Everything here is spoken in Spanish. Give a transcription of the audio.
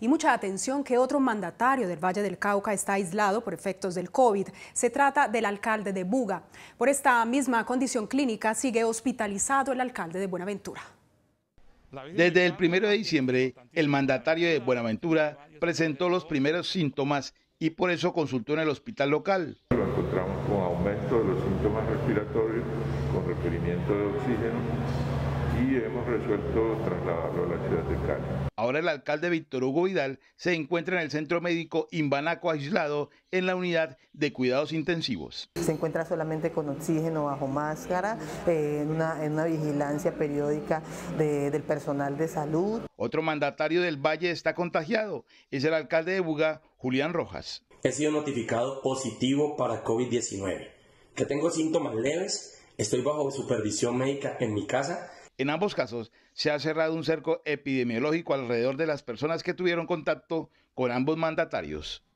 Y mucha atención que otro mandatario del Valle del Cauca está aislado por efectos del COVID. Se trata del alcalde de Buga. Por esta misma condición clínica sigue hospitalizado el alcalde de Buenaventura. Desde el primero de diciembre, el mandatario de Buenaventura presentó los primeros síntomas y por eso consultó en el hospital local. Lo encontramos con aumento de los síntomas respiratorios, con requerimiento de oxígeno resuelto trasladarlo a la ciudad de Cali. Ahora el alcalde Víctor Hugo Vidal se encuentra en el centro médico Imbanaco aislado en la unidad de cuidados intensivos. Se encuentra solamente con oxígeno bajo máscara, eh, en, una, vigilancia periódica del personal de salud. Otro mandatario del Valle está contagiado, es el alcalde de Buga, Julián Rojas. He sido notificado positivo para COVID-19, que tengo síntomas leves, estoy bajo supervisión médica en mi casa en ambos casos, se ha cerrado un cerco epidemiológico alrededor de las personas que tuvieron contacto con ambos mandatarios.